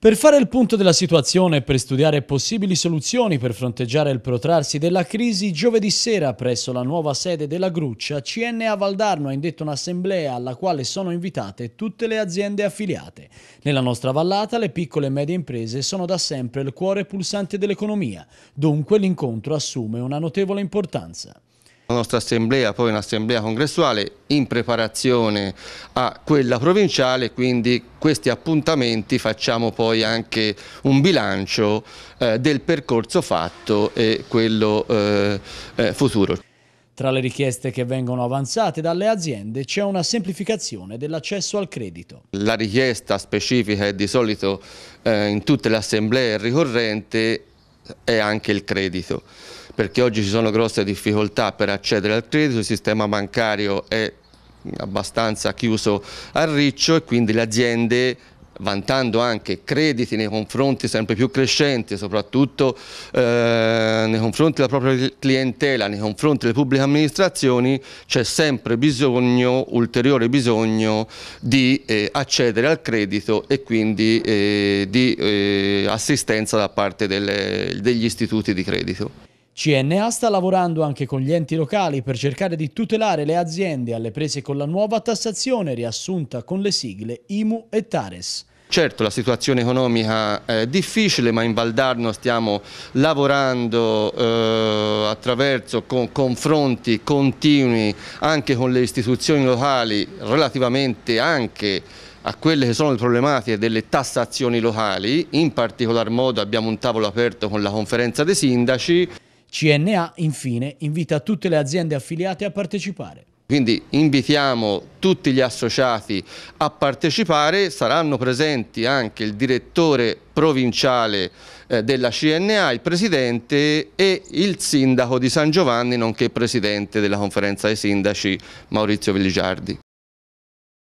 Per fare il punto della situazione e per studiare possibili soluzioni per fronteggiare il protrarsi della crisi, giovedì sera presso la nuova sede della Gruccia, CNA Valdarno ha indetto un'assemblea alla quale sono invitate tutte le aziende affiliate. Nella nostra vallata le piccole e medie imprese sono da sempre il cuore pulsante dell'economia, dunque l'incontro assume una notevole importanza. La nostra assemblea poi un'assemblea congressuale in preparazione a quella provinciale, quindi questi appuntamenti facciamo poi anche un bilancio eh, del percorso fatto e quello eh, eh, futuro. Tra le richieste che vengono avanzate dalle aziende c'è una semplificazione dell'accesso al credito. La richiesta specifica è di solito eh, in tutte le assemblee ricorrente è anche il credito, perché oggi ci sono grosse difficoltà per accedere al credito, il sistema bancario è abbastanza chiuso al riccio e quindi le aziende vantando anche crediti nei confronti sempre più crescenti, soprattutto eh, nei confronti della propria clientela, nei confronti delle pubbliche amministrazioni, c'è sempre bisogno, ulteriore bisogno di eh, accedere al credito e quindi eh, di eh, assistenza da parte delle, degli istituti di credito. CNA sta lavorando anche con gli enti locali per cercare di tutelare le aziende alle prese con la nuova tassazione riassunta con le sigle IMU e TARES. Certo la situazione economica è difficile ma in Valdarno stiamo lavorando eh, attraverso con confronti continui anche con le istituzioni locali relativamente anche a quelle che sono le problematiche delle tassazioni locali, in particolar modo abbiamo un tavolo aperto con la conferenza dei sindaci. CNA infine invita tutte le aziende affiliate a partecipare. Quindi invitiamo tutti gli associati a partecipare, saranno presenti anche il direttore provinciale eh, della CNA, il presidente e il sindaco di San Giovanni, nonché presidente della conferenza dei sindaci Maurizio Villigiardi.